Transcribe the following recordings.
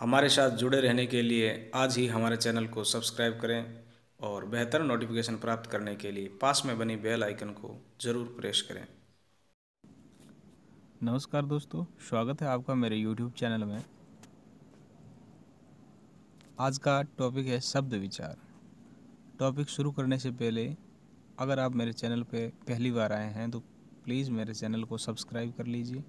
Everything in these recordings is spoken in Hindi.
हमारे साथ जुड़े रहने के लिए आज ही हमारे चैनल को सब्सक्राइब करें और बेहतर नोटिफिकेशन प्राप्त करने के लिए पास में बनी बेल आइकन को ज़रूर प्रेस करें नमस्कार दोस्तों स्वागत है आपका मेरे यूट्यूब चैनल में आज का टॉपिक है शब्द विचार टॉपिक शुरू करने से पहले अगर आप मेरे चैनल पे पहली बार आए हैं तो प्लीज़ मेरे चैनल को सब्सक्राइब कर लीजिए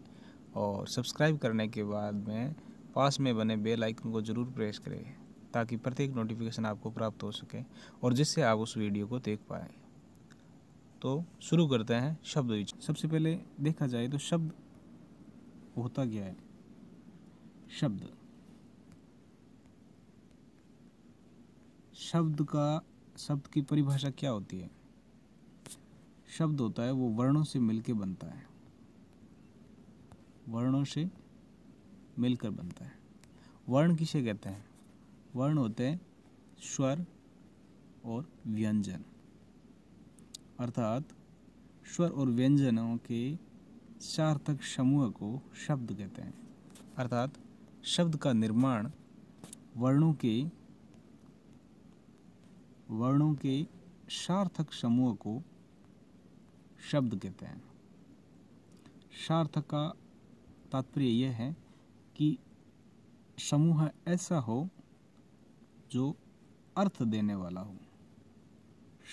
और सब्सक्राइब करने के बाद में पास में बने बेल आइकन को ज़रूर प्रेस करें ताकि प्रत्येक नोटिफिकेशन आपको प्राप्त हो सके और जिससे आप उस वीडियो को देख पाएँ तो शुरू करते हैं शब्द विचार सबसे पहले देखा जाए तो शब्द होता क्या है शब्द शब्द का शब्द की परिभाषा क्या होती है शब्द होता है वो वर्णों से मिलके बनता है वर्णों से मिलकर बनता है वर्ण किसे कहते हैं वर्ण होते हैं स्वर और व्यंजन अर्थात स्वर और व्यंजनों के सार्थक समूह को शब्द कहते हैं अर्थात शब्द का निर्माण वर्णों के वर्णों के सार्थक समूह को शब्द कहते हैं सार्थक का तात्पर्य यह है कि समूह ऐसा हो जो अर्थ देने वाला हो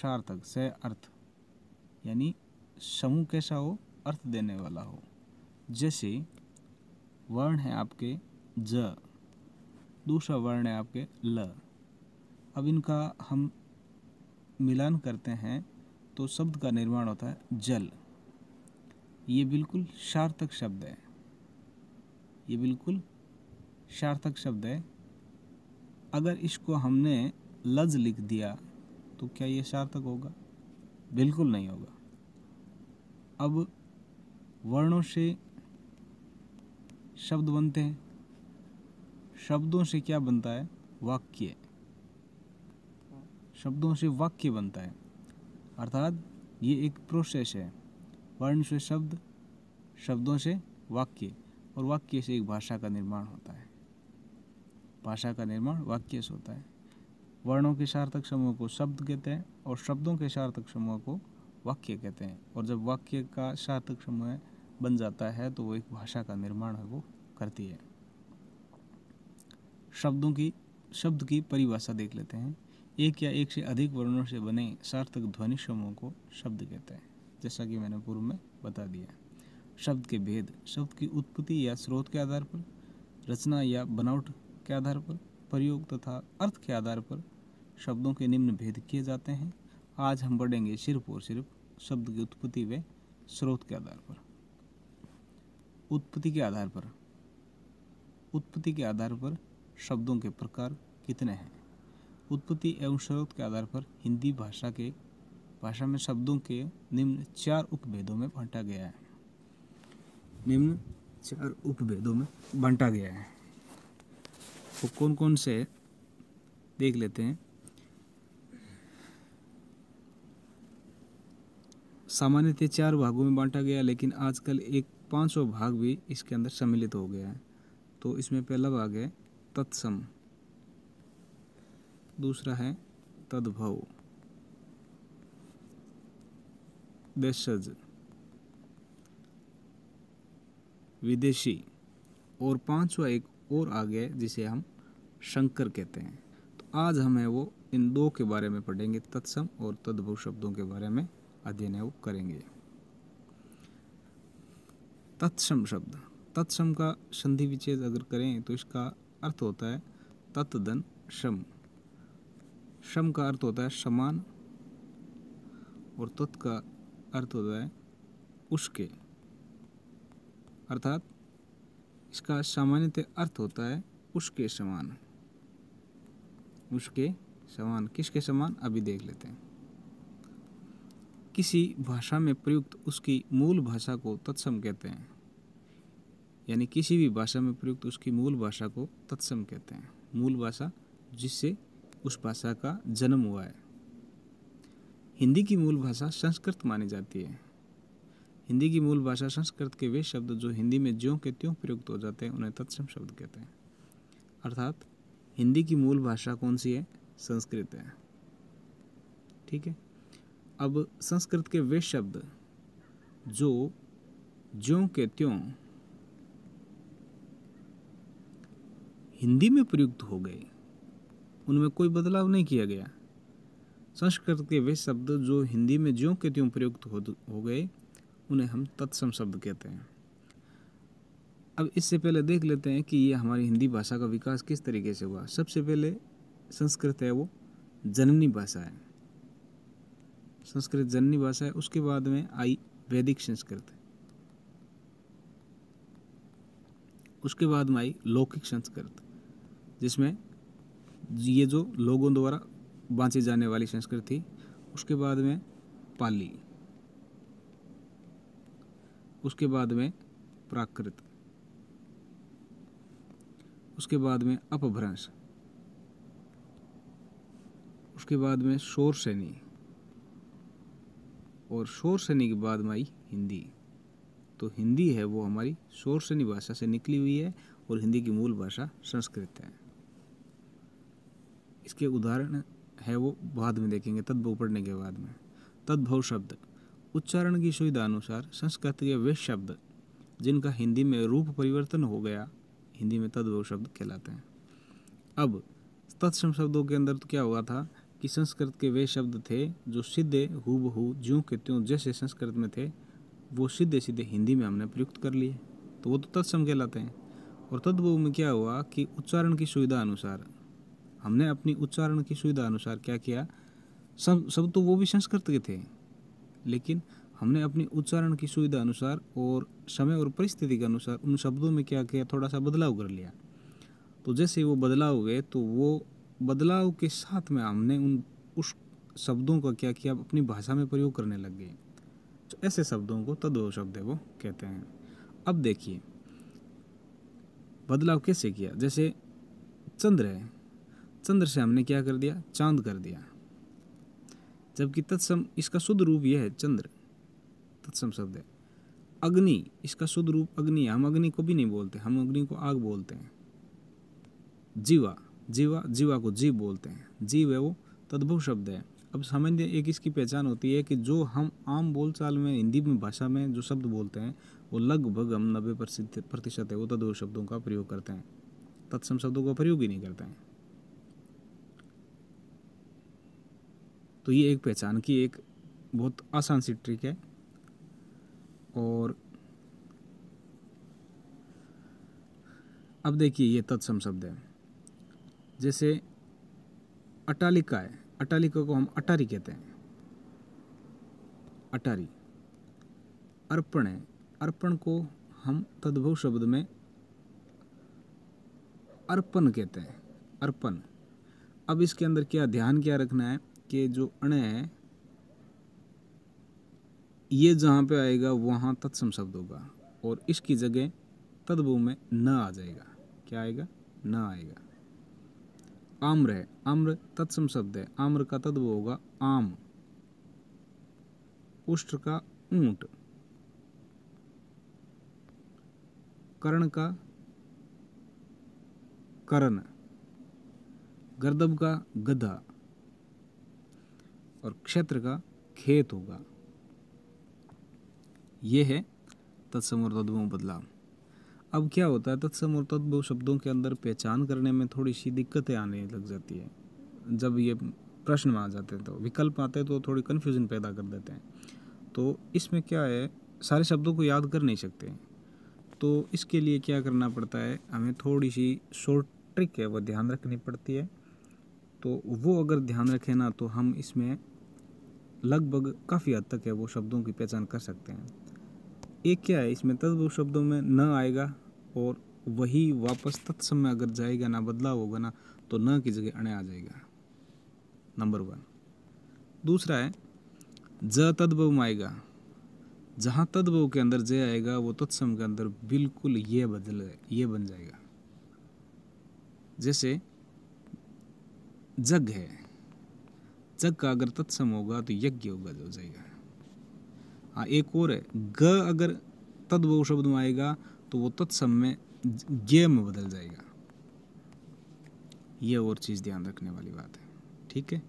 सार्थक से अर्थ यानी समूह कैसा हो अर्थ देने वाला हो जैसे वर्ण है आपके ज दूसरा वर्ण है आपके ल अब इनका हम मिलान करते हैं तो शब्द का निर्माण होता है जल ये बिल्कुल सार्थक शब्द है ये बिल्कुल सार्थक शब्द है अगर इसको हमने लज लिख दिया तो क्या ये सार्थक होगा बिल्कुल नहीं होगा अब वर्णों से शब्द बनते हैं शब्दों से क्या बनता है वाक्य शब्दों से वाक्य बनता है अर्थात ये एक प्रोसेस है वर्ण से शब्द शब्दों से वाक्य और वाक्य से एक भाषा का निर्माण होता है भाषा का निर्माण वाक्य से होता है वर्णों के सार्थक समूह को शब्द कहते हैं और शब्दों के सार्थक समूह को वाक्य कहते हैं और जब वाक्य का सार्थक समूह बन जाता है तो वो एक भाषा का निर्माण है वो करती है शब्दों की शब्द की परिभाषा देख लेते हैं एक या एक से अधिक वर्णों से बने सार्थक ध्वनि समूह को शब्द कहते हैं जैसा कि मैंने पूर्व में बता दिया शब्द के भेद शब्द की उत्पत्ति या स्रोत के आधार पर रचना या बनावट के आधार पर प्रयोग तथा अर्थ के आधार पर शब्दों के निम्न भेद किए जाते हैं आज हम पढ़ेंगे सिर्फ और सिर्फ शब्द की उत्पत्ति व स्रोत के आधार पर उत्पत्ति के आधार पर उत्पत्ति के आधार पर शब्दों के प्रकार कितने हैं उत्पत्ति एवं स्रोत के आधार पर हिंदी भाषा के भाषा में शब्दों के निम्न चार उपभेदों में बांटा गया है निम्न चार उपभेदों में बांटा गया है वो तो कौन कौन से देख लेते हैं सामान्यतः चार भागों में बांटा गया लेकिन आजकल एक पांचवा भाग भी इसके अंदर सम्मिलित हो गया है तो इसमें पहला भाग है तत्सम दूसरा है तद्भव दशज विदेशी और पाँचवा एक और आ गया जिसे हम शंकर कहते हैं तो आज हमें वो इन दो के बारे में पढ़ेंगे तत्सम और तद्भव शब्दों के बारे में अध्ययन वो करेंगे तत्सम शब्द तत्सम का संधि विच्छेद अगर करें तो इसका अर्थ होता है तत्दन शम शम का अर्थ होता है समान और तत् का अर्थ होता है उसके अर्थात इसका सामान्यतः अर्थ होता है उसके समान उसके समान किसके समान अभी देख लेते हैं किसी भाषा में प्रयुक्त उसकी मूल भाषा को तत्सम कहते हैं यानी किसी भी भाषा में प्रयुक्त उसकी मूल भाषा को तत्सम कहते हैं मूल भाषा जिससे उस भाषा का जन्म हुआ है हिंदी की मूल भाषा संस्कृत मानी जाती है हिंदी की मूल भाषा संस्कृत के वे शब्द जो हिंदी में ज्यों के त्यों प्रयुक्त हो जाते हैं उन्हें तत्सम शब्द कहते हैं अर्थात हिंदी की मूल भाषा कौन सी है संस्कृत है ठीक है अब संस्कृत के वे शब्द जो ज्यों के त्यों हिंदी में प्रयुक्त हो गए उनमें कोई बदलाव नहीं किया गया संस्कृत के वे शब्द जो हिंदी में ज्यों के त्यों प्रयुक्त हो गए उन्हें हम तत्सम शब्द कहते हैं अब इससे पहले देख लेते हैं कि ये हमारी हिंदी भाषा का विकास किस तरीके से हुआ सबसे पहले संस्कृत है वो जननी भाषा है संस्कृत जननी भाषा है उसके बाद में आई वैदिक संस्कृत उसके बाद में आई लौकिक संस्कृत जिसमें ये जो लोगों द्वारा बांची जाने वाली संस्कृत थी उसके बाद में पाली उसके बाद में प्राकृत उसके बाद में अपभ्रंश उसके बाद में शोर सैनी और शोर सैनी के बाद में आई हिंदी तो हिंदी है वो हमारी शोर सैनी भाषा से निकली हुई है और हिंदी की मूल भाषा संस्कृत है इसके उदाहरण है वो बाद में देखेंगे तद्भव पढ़ने के बाद में तद्भव शब्द उच्चारण की सुविधा अनुसार संस्कृत के वे शब्द जिनका हिंदी में रूप परिवर्तन हो गया हिंदी में तद्भव शब्द कहलाते हैं अब तत्सम शब्दों के अंदर तो क्या हुआ था कि संस्कृत के वे शब्द थे जो सीधे हूबहू ज्यों के त्यों जैसे संस्कृत में थे वो सीधे सीधे हिंदी में हमने प्रयुक्त कर लिए तो वो तो तत्सम कहलाते हैं और तद्भव में क्या हुआ कि उच्चारण की सुविधा अनुसार हमने अपनी उच्चारण की सुविधा अनुसार क्या किया सब सब तो वो भी संस्कृत के थे लेकिन हमने अपनी उच्चारण की सुविधा अनुसार और समय और परिस्थिति के अनुसार उन शब्दों में क्या किया थोड़ा सा बदलाव कर लिया तो जैसे वो बदलाव हुए तो वो बदलाव के साथ में हमने उन उस शब्दों का क्या किया अपनी भाषा में प्रयोग करने लग गए तो ऐसे शब्दों को तद शब्द वो कहते हैं अब देखिए बदलाव कैसे किया जैसे चंद्र है चंद्र से हमने क्या कर दिया चांद कर दिया जबकि तत्सम इसका शुद्ध रूप यह है चंद्र तत्सम शब्द है अग्नि इसका शुद्ध रूप अग्नि है हम अग्नि को भी नहीं बोलते हम अग्नि को आग बोलते हैं जीवा जीवा जीवा को जीव बोलते हैं जीव है वो तद्भव शब्द है अब सामान्य एक इसकी पहचान होती है कि जो हम आम बोलचाल में हिंदी में भाषा में जो शब्द बोलते हैं वो लगभग हम नब्बे प्रतिशत है वो तद्भव शब्दों का प्रयोग करते हैं तत्सम शब्दों का प्रयोग ही नहीं करते हैं तो ये एक पहचान की एक बहुत आसान सी ट्रिक है और अब देखिए ये तत्सम शब्द है जैसे अटालिका है अटालिका को हम अटारी कहते हैं अटारी अर्पण है अर्पण को हम तद्भव शब्द में अर्पण कहते हैं अर्पण अब इसके अंदर क्या ध्यान क्या रखना है के जो अणे है ये जहाँ पे आएगा वहाँ तत्सम शब्द होगा और इसकी जगह तदबू में न आ जाएगा क्या आएगा न आएगा आम्र है आम्र तत्सम शब्द है आम्र का तदबू होगा आम उष्ट का ऊंट करण का करण गर्दब का गधा और क्षेत्र का खेत होगा ये है तत्सम और तद्भव बदलाव अब क्या होता है तत्सम और तद्भव शब्दों के अंदर पहचान करने में थोड़ी सी दिक्कतें आने लग जाती है जब ये प्रश्न में आ जाते हैं तो विकल्प आते हैं तो थोड़ी कन्फ्यूज़न पैदा कर देते हैं तो इसमें क्या है सारे शब्दों को याद कर नहीं सकते तो इसके लिए क्या करना पड़ता है हमें थोड़ी सी शॉर्ट ट्रिक है वह ध्यान रखनी पड़ती है तो वो अगर ध्यान रखें ना तो हम इसमें लगभग काफ़ी हद तक है वो शब्दों की पहचान कर सकते हैं एक क्या है इसमें तद शब्दों में न आएगा और वही वापस तत्सम में अगर जाएगा ना बदलाव होगा ना तो न की जगह अणे आ जाएगा नंबर वन दूसरा है ज तद्भव में आएगा जहाँ तद्भव के अंदर जय आएगा वो तत्सम के अंदर बिल्कुल ये बदल ये बन जाएगा जैसे जग है जग का अगर तत्सम होगा तो यज्ञ होगा जो जाएगा हाँ एक और है ग अगर वो शब्द में आएगा तो वो तत्सम में ज्ञ में बदल जाएगा ये और चीज़ ध्यान रखने वाली बात है ठीक है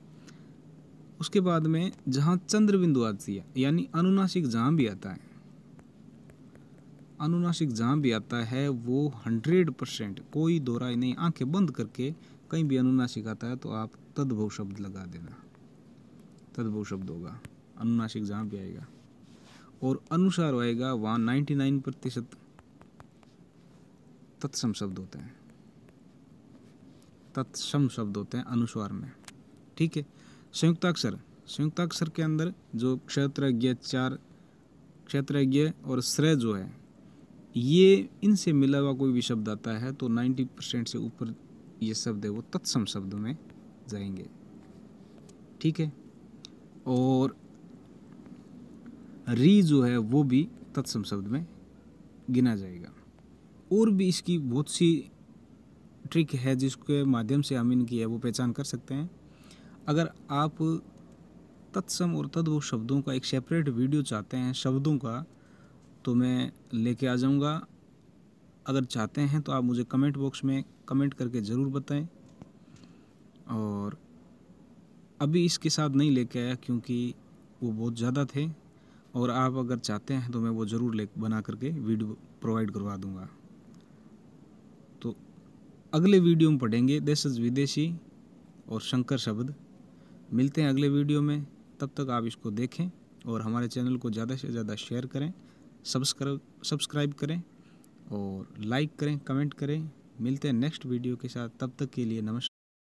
उसके बाद में जहाँ चंद्र बिंदु आती है यानी अनुनासिक जहां भी आता है अनुनासिक जहां भी आता है वो हंड्रेड परसेंट कोई दोहराई नहीं आंखें बंद करके कहीं भी अनुनासिक आता है तो आप तद्भव शब्द लगा देना तद्भव शब्द होगा अनुनाशिक जहाँ भी आएगा और अनुसार आएगा वहाँ नाइन्टी नाइन प्रतिशत तत्सम शब्द होते हैं तत्सम शब्द होते हैं अनुस्वार में ठीक है संयुक्ताक्षर संयुक्ताक्षर के अंदर जो क्षेत्रज्ञ चार क्षेत्रज्ञ और श्रेय जो है ये इनसे मिला हुआ कोई भी शब्द आता है तो 90 परसेंट से ऊपर ये शब्द है वो तत्सम शब्दों में जाएंगे ठीक है और री जो है वो भी तत्सम शब्द में गिना जाएगा और भी इसकी बहुत सी ट्रिक है जिसके माध्यम से हम इनकी है वो पहचान कर सकते हैं अगर आप तत्सम और तद शब्दों का एक सेपरेट वीडियो चाहते हैं शब्दों का तो मैं लेके आ जाऊंगा अगर चाहते हैं तो आप मुझे कमेंट बॉक्स में कमेंट करके ज़रूर बताएं और अभी इसके साथ नहीं लेके आया क्योंकि वो बहुत ज़्यादा थे और आप अगर चाहते हैं तो मैं वो ज़रूर ले बना करके वीडियो प्रोवाइड करवा दूँगा तो अगले वीडियो में पढ़ेंगे देश विदेशी और शंकर शब्द मिलते हैं अगले वीडियो में तब तक आप इसको देखें और हमारे चैनल को ज़्यादा से ज़्यादा शेयर करें सब्सक्राइब सब्सक्राइब करें और लाइक करें कमेंट करें मिलते हैं नेक्स्ट वीडियो के साथ तब तक के लिए नमस्कार